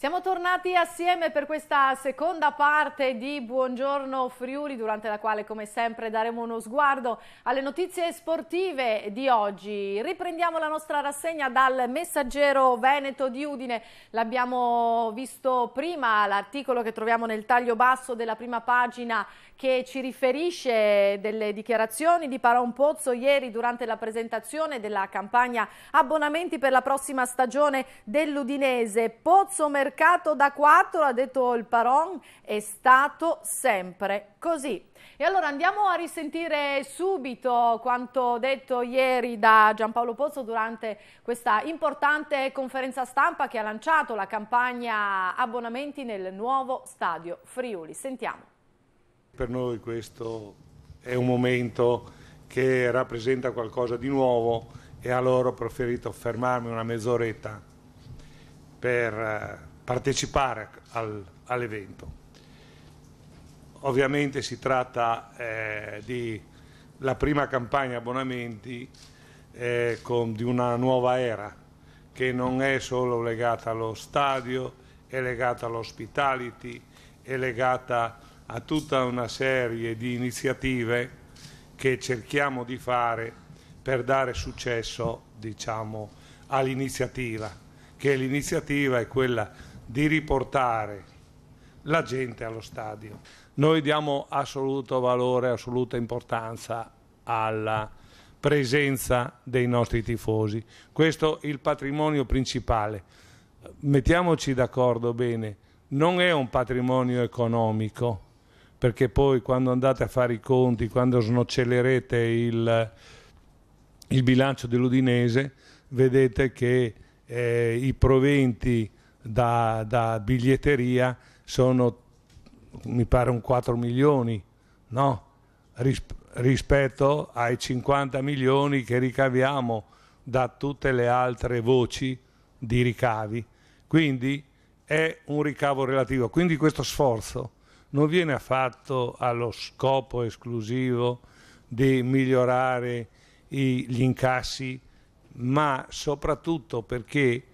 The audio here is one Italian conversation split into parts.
Siamo tornati assieme per questa seconda parte di Buongiorno Friuli, durante la quale come sempre daremo uno sguardo alle notizie sportive di oggi. Riprendiamo la nostra rassegna dal messaggero Veneto di Udine. L'abbiamo visto prima, l'articolo che troviamo nel taglio basso della prima pagina che ci riferisce delle dichiarazioni di Paron Pozzo ieri durante la presentazione della campagna abbonamenti per la prossima stagione dell'Udinese. Pozzo mercato da 4, ha detto il Paron, è stato sempre così. E allora andiamo a risentire subito quanto detto ieri da Giampaolo Pozzo durante questa importante conferenza stampa che ha lanciato la campagna abbonamenti nel nuovo stadio Friuli. Sentiamo. Per noi questo è un momento che rappresenta qualcosa di nuovo e allora ho preferito fermarmi una mezz'oretta per eh, partecipare al, all'evento. Ovviamente si tratta eh, della prima campagna abbonamenti eh, con, di una nuova era che non è solo legata allo stadio, è legata all'ospitality, è legata a tutta una serie di iniziative che cerchiamo di fare per dare successo diciamo, all'iniziativa, che l'iniziativa è quella di riportare la gente allo stadio. Noi diamo assoluto valore, assoluta importanza alla presenza dei nostri tifosi. Questo è il patrimonio principale. Mettiamoci d'accordo bene, non è un patrimonio economico, perché poi quando andate a fare i conti, quando snocellerete il, il bilancio dell'Udinese, vedete che eh, i proventi da, da, biglietteria sono, mi pare, un 4 milioni, no? Risp- rispetto ai 50 milioni che ricaviamo da tutte le altre voci di ricavi. Quindi è un ricavo relativo. Quindi questo sforzo non viene fatto allo scopo esclusivo di migliorare i, gli incassi, ma soprattutto perché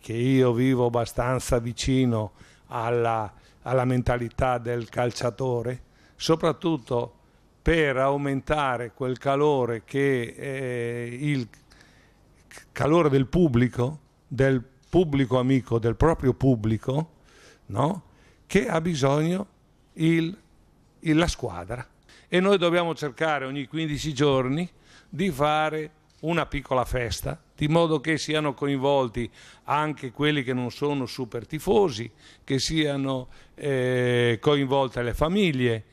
che io vivo abbastanza vicino alla, alla mentalità del calciatore, soprattutto per aumentare quel calore che eh, il calore del pubblico, del pubblico amico, del proprio pubblico, no? che ha bisogno il, il, la squadra. E noi dobbiamo cercare ogni 15 giorni di fare una piccola festa, di modo che siano coinvolti anche quelli che non sono super tifosi, che siano eh, coinvolte le famiglie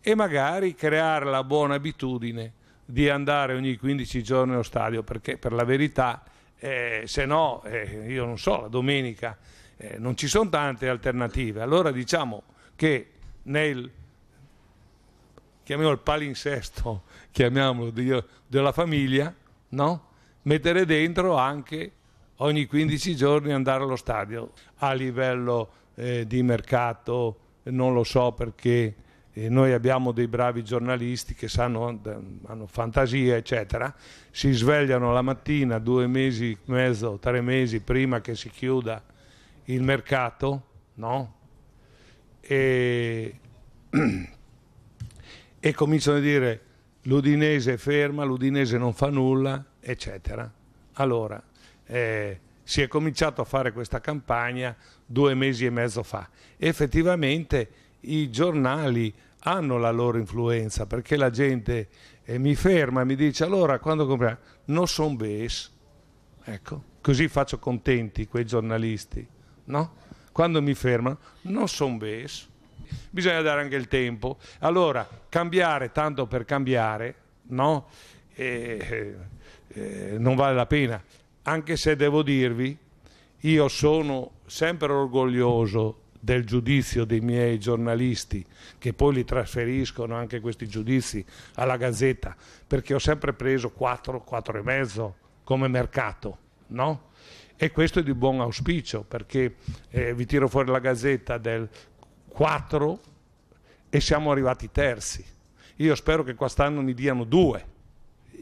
e magari creare la buona abitudine di andare ogni 15 giorni allo stadio, perché per la verità, eh, se no, eh, io non so, la domenica eh, non ci sono tante alternative. Allora diciamo che nel chiamiamolo palinsesto, chiamiamolo della famiglia, no? mettere dentro anche ogni 15 giorni andare allo stadio a livello eh, di mercato, non lo so perché eh, noi abbiamo dei bravi giornalisti che sanno, hanno fantasia, eccetera, si svegliano la mattina due mesi, mezzo, tre mesi prima che si chiuda il mercato, no? e, e cominciano a dire l'Udinese è ferma, l'Udinese non fa nulla, eccetera. Allora, eh, si è cominciato a fare questa campagna due mesi e mezzo fa. Effettivamente i giornali hanno la loro influenza perché la gente eh, mi ferma e mi dice allora quando compriamo? Non son bes. Ecco, così faccio contenti quei giornalisti, no? quando mi fermano, non sono bes. Bisogna dare anche il tempo. Allora, cambiare tanto per cambiare, no? Eh, eh, eh, non vale la pena. Anche se devo dirvi, io sono sempre orgoglioso del giudizio dei miei giornalisti, che poi li trasferiscono anche questi giudizi alla Gazzetta, perché ho sempre preso 4, 4,5 come mercato, no? e questo è di buon auspicio perché eh, vi tiro fuori la gazzetta del 4 e siamo arrivati terzi. Io spero che quest'anno ne diano due.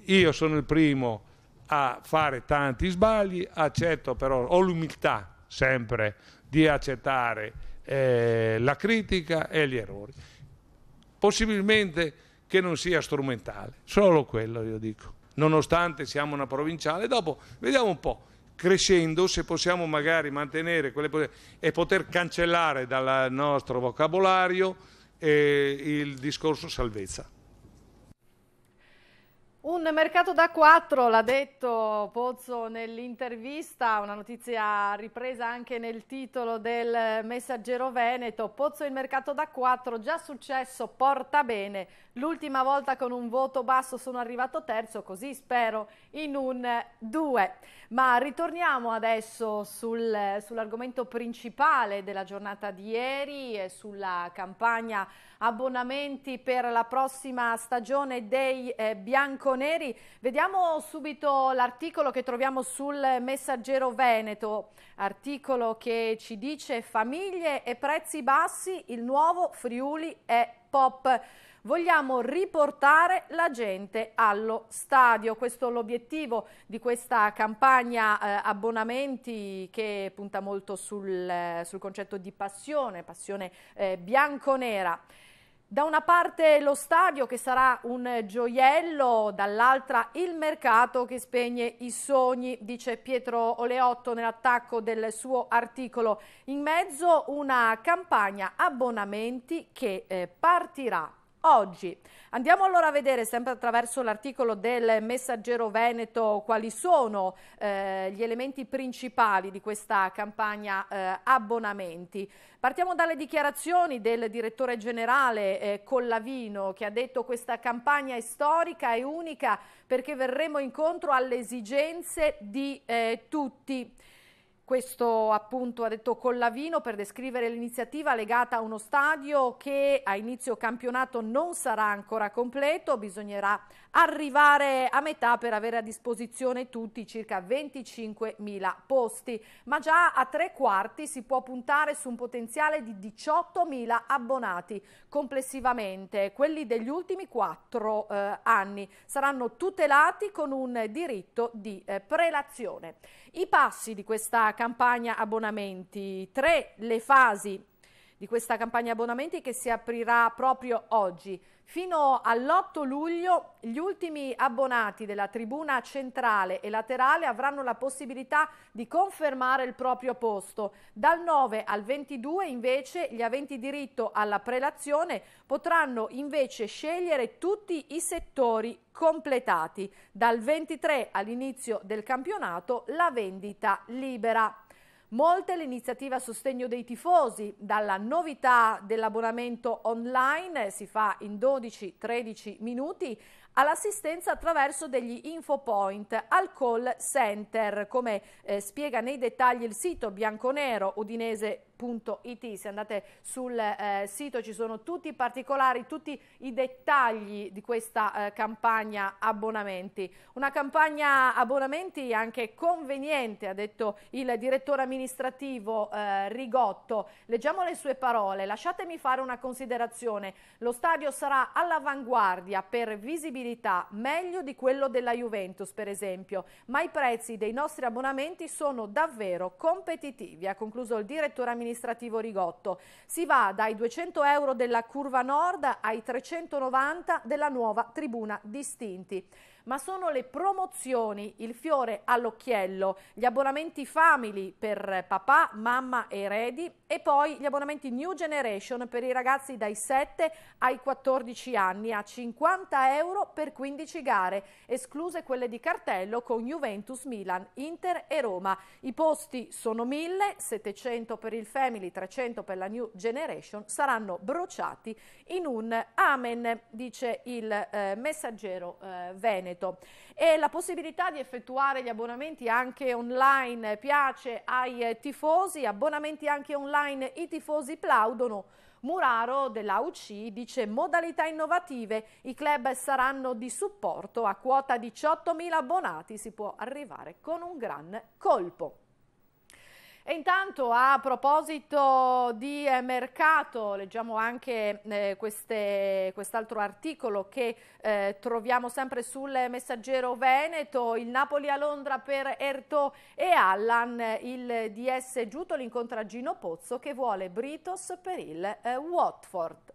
Io sono il primo a fare tanti sbagli, accetto però, ho l'umiltà sempre di accettare eh, la critica e gli errori. Possibilmente che non sia strumentale, solo quello io dico, nonostante siamo una provinciale. Dopo vediamo un po' crescendo, se possiamo magari mantenere quelle e poter cancellare dal nostro vocabolario eh, il discorso salvezza. Un mercato da quattro, l'ha detto Pozzo nell'intervista, una notizia ripresa anche nel titolo del messaggero Veneto. Pozzo il mercato da quattro, già successo, porta bene. L'ultima volta con un voto basso sono arrivato terzo, così spero in un due. Ma ritorniamo adesso sul, sull'argomento principale della giornata di ieri e sulla campagna abbonamenti per la prossima stagione dei eh, Bianco Franco Vediamo subito l'articolo che troviamo sul Messaggero Veneto, articolo che ci dice famiglie e prezzi bassi, il nuovo Friuli è pop. Vogliamo riportare la gente allo stadio, questo è l'obiettivo di questa campagna eh, abbonamenti che punta molto sul, eh, sul, concetto di passione, passione eh, bianconera. Da una parte lo stadio che sarà un gioiello, dall'altra il mercato che spegne i sogni, dice Pietro Oleotto nell'attacco del suo articolo. In mezzo una campagna abbonamenti che eh, partirà oggi. Andiamo allora a vedere, sempre attraverso l'articolo del Messaggero Veneto, quali sono eh, gli elementi principali di questa campagna eh, abbonamenti. Partiamo dalle dichiarazioni del direttore generale eh, Collavino che ha detto questa campagna è storica e unica perché verremo incontro alle esigenze di eh, tutti. Questo appunto ha detto Collavino per descrivere l'iniziativa legata a uno stadio che a inizio campionato non sarà ancora completo, bisognerà arrivare a metà per avere a disposizione tutti circa 25.000 posti, ma già a tre quarti si può puntare su un potenziale di 18.000 abbonati complessivamente. Quelli degli ultimi quattro eh, anni saranno tutelati con un diritto di eh, prelazione. I passi di questa campagna abbonamenti, tre le fasi di questa campagna abbonamenti che si aprirà proprio oggi. Fino all'8 luglio gli ultimi abbonati della tribuna centrale e laterale avranno la possibilità di confermare il proprio posto. Dal 9 al 22 invece gli aventi diritto alla prelazione potranno invece scegliere tutti i settori completati. Dal 23 all'inizio del campionato la vendita libera. Molte le iniziative a sostegno dei tifosi, dalla novità dell'abbonamento online, si fa in 12-13 minuti, all'assistenza attraverso degli infopoint al call center, come eh, spiega nei dettagli il sito bianconero udinese www.it, se andate sul eh, sito ci sono tutti i particolari, tutti i dettagli di questa eh, campagna abbonamenti. Una campagna abbonamenti anche conveniente, ha detto il direttore amministrativo eh, Rigotto. Leggiamo le sue parole, lasciatemi fare una considerazione. Lo stadio sarà all'avanguardia per visibilità, meglio di quello della Juventus per esempio, ma i prezzi dei nostri abbonamenti sono davvero competitivi, ha concluso il direttore amministrativo amministrativo Rigotto. Si va dai 200 euro della curva nord ai 390 della nuova tribuna distinti ma sono le promozioni, il fiore all'occhiello, gli abbonamenti family per papà, mamma e eredi e poi gli abbonamenti New Generation per i ragazzi dai 7 ai 14 anni a 50 euro per 15 gare, escluse quelle di cartello con Juventus, Milan, Inter e Roma. I posti sono 1700 per il Family, 300 per la New Generation, saranno bruciati in un amen, dice il eh, messaggero eh, Veneto. Veneto e la possibilità di effettuare gli abbonamenti anche online piace ai tifosi, abbonamenti anche online i tifosi plaudono. Muraro della UC dice modalità innovative, i club saranno di supporto, a quota 18.000 abbonati si può arrivare con un gran colpo. E intanto a proposito di eh, mercato, leggiamo anche eh, quest'altro quest articolo che eh, troviamo sempre sul messaggero Veneto, il Napoli a Londra per Erto e Allan, il DS Giuto l'incontra Gino Pozzo che vuole Britos per il eh, Watford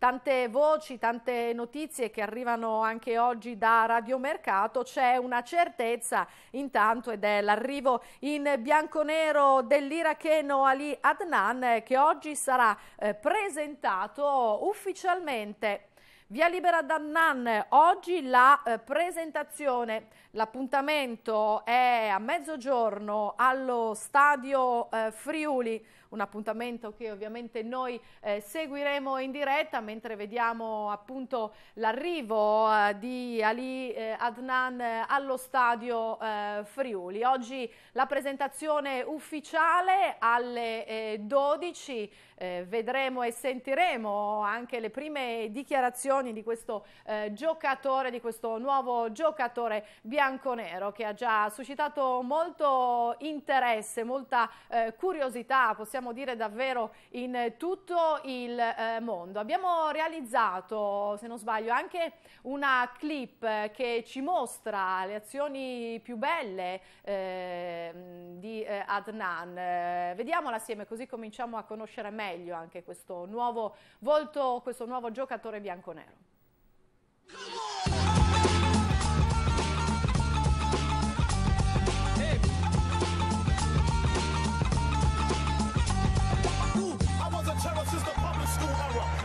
tante voci, tante notizie che arrivano anche oggi da Radiomercato, c'è una certezza intanto ed è l'arrivo in bianconero dell'iracheno Ali Adnan che oggi sarà eh, presentato ufficialmente Via Libera Dannan, oggi la eh, presentazione L'appuntamento è a mezzogiorno allo stadio eh, Friuli, un appuntamento che ovviamente noi eh, seguiremo in diretta mentre vediamo appunto l'arrivo eh, di Ali eh, Adnan allo stadio eh, Friuli. Oggi la presentazione ufficiale alle 12 eh, vedremo e sentiremo anche le prime dichiarazioni di questo giocatore, di questo nuovo giocatore bianco bianconero che ha già suscitato molto interesse, molta eh, curiosità, possiamo dire davvero in tutto il eh, mondo. Abbiamo realizzato, se non sbaglio, anche una clip eh, che ci mostra le azioni più belle ehm, eh, di Adnan. Eh, vediamola assieme così cominciamo a conoscere meglio anche questo nuovo volto, questo nuovo giocatore bianco-nero. bianconero. This is the public school era.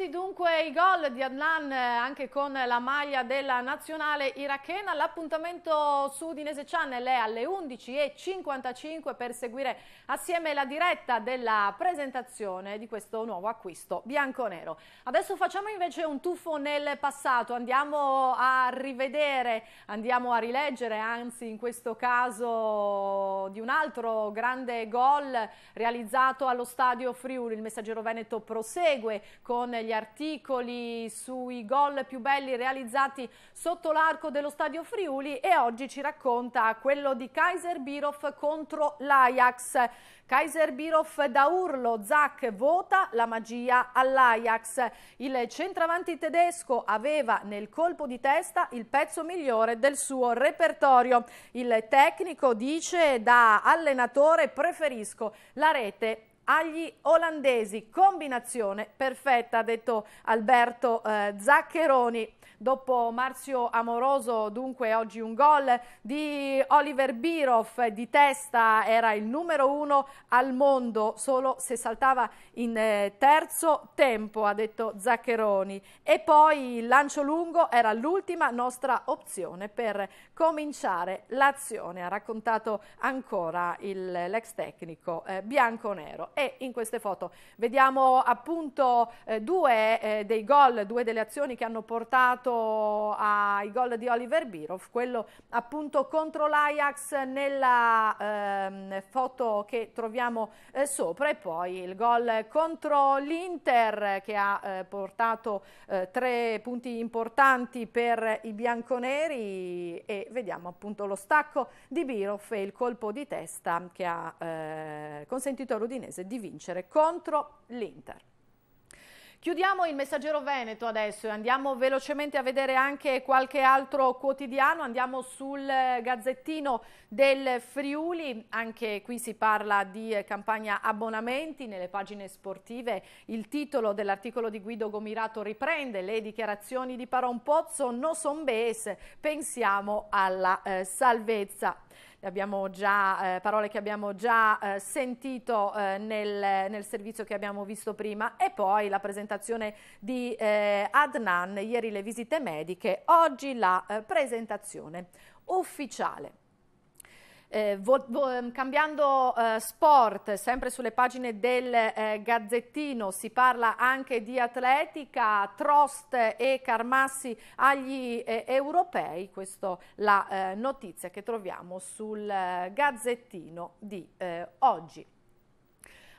Questi dunque i gol di Adnan eh, anche con la maglia della nazionale irachena. L'appuntamento su Dinese Channel è alle 11.55 per seguire assieme la diretta della presentazione di questo nuovo acquisto bianco-nero. Adesso facciamo invece un tuffo nel passato, andiamo a rivedere, andiamo a rileggere anzi in questo caso di un altro grande gol realizzato allo stadio Friuli. Il messaggero Veneto prosegue con gli gli articoli sui gol più belli realizzati sotto l'arco dello Stadio Friuli e oggi ci racconta quello di Kaiser Birov contro l'Ajax. Kaiser Birov da urlo, Zach vota la magia all'Ajax. Il centravanti tedesco aveva nel colpo di testa il pezzo migliore del suo repertorio. Il tecnico dice da allenatore preferisco la rete agli olandesi. Combinazione perfetta, ha detto Alberto eh, Zaccheroni. Dopo Marzio Amoroso, dunque oggi un gol di Oliver Biroff di testa, era il numero uno al mondo, solo se saltava in eh, terzo tempo, ha detto Zaccheroni. E poi il lancio lungo era l'ultima nostra opzione per cominciare l'azione, ha raccontato ancora l'ex tecnico eh, bianco-nero è in queste foto. Vediamo appunto eh, due eh, dei gol, due delle azioni che hanno portato ai gol di Oliver Birov, quello appunto contro l'Ajax nella ehm, foto che troviamo eh, sopra e poi il gol contro l'Inter che ha eh, portato eh, tre punti importanti per i bianconeri e vediamo appunto lo stacco di Birov e il colpo di testa che ha eh, consentito all'Udinese di di vincere contro l'Inter. Chiudiamo il messaggero Veneto adesso e andiamo velocemente a vedere anche qualche altro quotidiano, andiamo sul eh, gazzettino del Friuli, anche qui si parla di eh, campagna abbonamenti, nelle pagine sportive il titolo dell'articolo di Guido Gomirato riprende le dichiarazioni di Paron Pozzo, no son bes, pensiamo alla eh, salvezza già, eh, parole che abbiamo già eh, sentito eh, nel, nel, servizio che abbiamo visto prima e poi la presentazione di eh, Adnan, ieri le visite mediche, oggi la eh, presentazione ufficiale. Eh, vo- vo- ehm, cambiando eh, sport, sempre sulle pagine del eh, Gazzettino, si parla anche di atletica, Trost e Carmassi agli eh, europei, questa è la eh, notizia che troviamo sul eh, Gazzettino di oggi.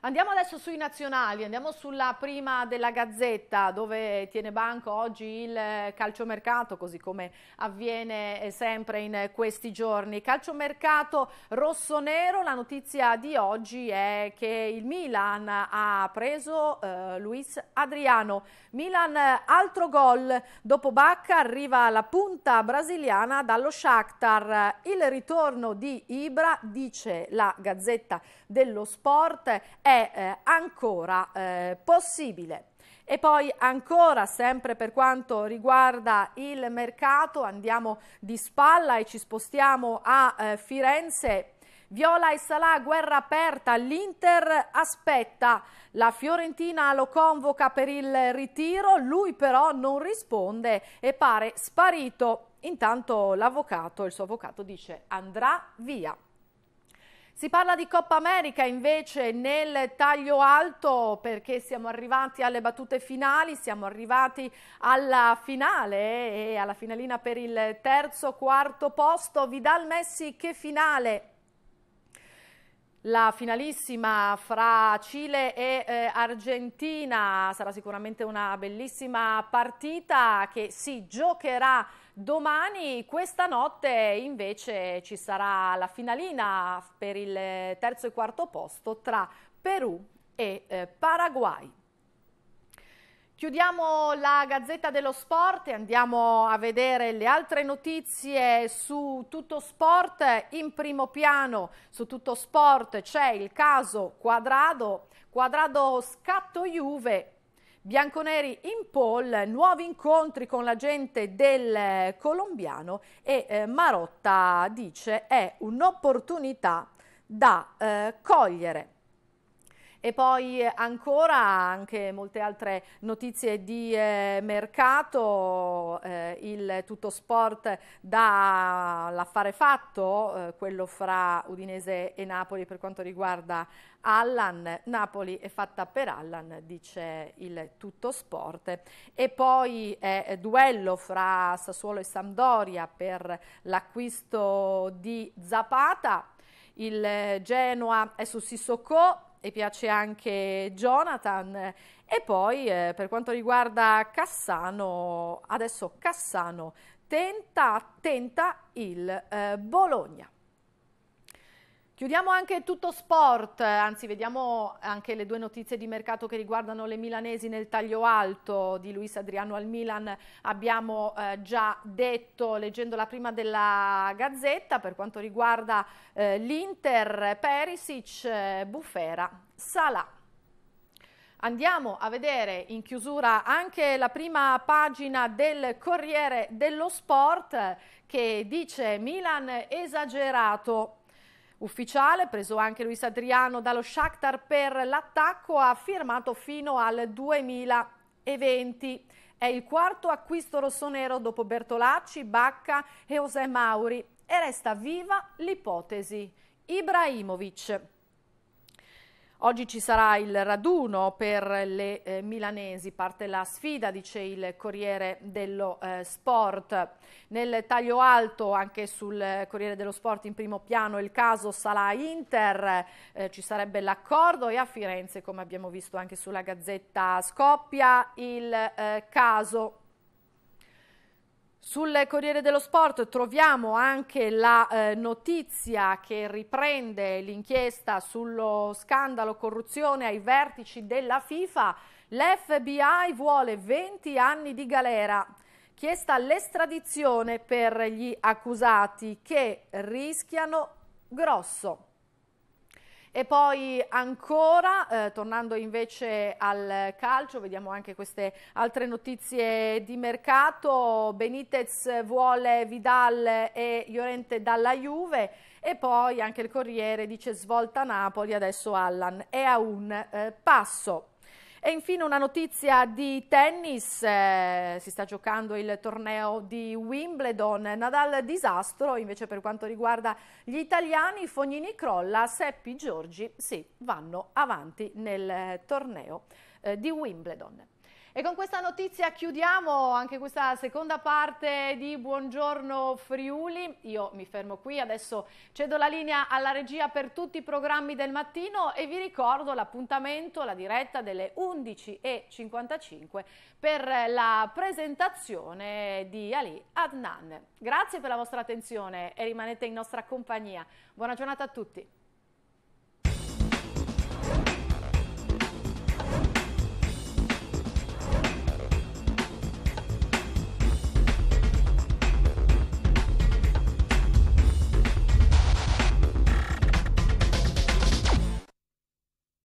Andiamo adesso sui nazionali, andiamo sulla prima della Gazzetta dove tiene banco oggi il calciomercato così come avviene eh, sempre in questi giorni. Calciomercato rosso-nero, la notizia di oggi è che il Milan ha preso eh, Luis Adriano. Milan altro gol, dopo Bacca arriva la punta brasiliana dallo Shakhtar. Il ritorno di Ibra, dice la Gazzetta dello Sport, è è eh, ancora eh, possibile. E poi ancora, sempre per quanto riguarda il mercato, andiamo di spalla e ci spostiamo a eh, Firenze. Viola e Salà, guerra aperta, l'Inter aspetta, la Fiorentina lo convoca per il ritiro, lui però non risponde e pare sparito. Intanto l'avvocato, il suo avvocato dice andrà via. Si parla di Coppa America invece nel taglio alto perché siamo arrivati alle battute finali, siamo arrivati alla finale e alla finalina per il terzo, quarto posto. Vidal Messi che finale la finalissima fra Cile e eh, Argentina sarà sicuramente una bellissima partita che si giocherà Domani, questa notte, invece ci sarà la finalina per il terzo e quarto posto tra Perù e eh, Paraguay. Chiudiamo la Gazzetta dello Sport e andiamo a vedere le altre notizie su Tutto Sport. In primo piano su Tutto Sport c'è il caso Quadrado, Quadrado scatto Juve Bianconeri in pole, nuovi incontri con la gente del eh, colombiano e eh, Marotta dice è un'opportunità da eh, cogliere. E poi eh, ancora anche molte altre notizie di eh, mercato, eh, il tutto sport dall'affare fatto, eh, quello fra Udinese e Napoli per quanto riguarda Allan, Napoli è fatta per Allan, dice il tutto sport. E poi eh, duello fra Sassuolo e Sampdoria per l'acquisto di Zapata. Il eh, Genoa è su Sissoko, e piace anche Jonathan. E poi eh, per quanto riguarda Cassano, adesso Cassano tenta, tenta il eh, Bologna. Chiudiamo anche tutto sport, anzi vediamo anche le due notizie di mercato che riguardano le milanesi nel taglio alto di Luis Adriano al Milan. Abbiamo eh, già detto, leggendo la prima della Gazzetta, per quanto riguarda eh, l'Inter, Perisic, eh, Bufera, Salah. Andiamo a vedere in chiusura anche la prima pagina del Corriere dello Sport eh, che dice Milan esagerato ufficiale, preso anche Luis Adriano dallo Shakhtar per l'attacco, ha firmato fino al 2020. È il quarto acquisto rossonero dopo Bertolacci, Bacca e José Mauri e resta viva l'ipotesi Ibrahimovic. Oggi ci sarà il raduno per le eh, milanesi, parte la sfida, dice il Corriere dello eh, Sport. Nel taglio alto, anche sul Corriere dello Sport in primo piano, il caso Salah-Inter, eh, ci sarebbe l'accordo e a Firenze, come abbiamo visto anche sulla Gazzetta Scoppia, il eh, caso sul Corriere dello Sport troviamo anche la eh, notizia che riprende l'inchiesta sullo scandalo corruzione ai vertici della FIFA. L'FBI vuole 20 anni di galera, chiesta l'estradizione per gli accusati che rischiano grosso. E poi ancora, eh, tornando invece al calcio, vediamo anche queste altre notizie di mercato. Benitez vuole Vidal e Llorente dalla Juve. E poi anche il Corriere dice svolta Napoli, adesso Allan è a un eh, passo. E infine una notizia di tennis, eh, si sta giocando il torneo di Wimbledon, Nadal disastro, invece per quanto riguarda gli italiani, Fognini crolla, Seppi Giorgi sì, vanno avanti nel eh, torneo eh, di Wimbledon. E con questa notizia chiudiamo anche questa seconda parte di Buongiorno Friuli. Io mi fermo qui, adesso cedo la linea alla regia per tutti i programmi del mattino e vi ricordo l'appuntamento, la diretta delle 11.55 per la presentazione di Ali Adnan. Grazie per la vostra attenzione e rimanete in nostra compagnia. Buona giornata a tutti.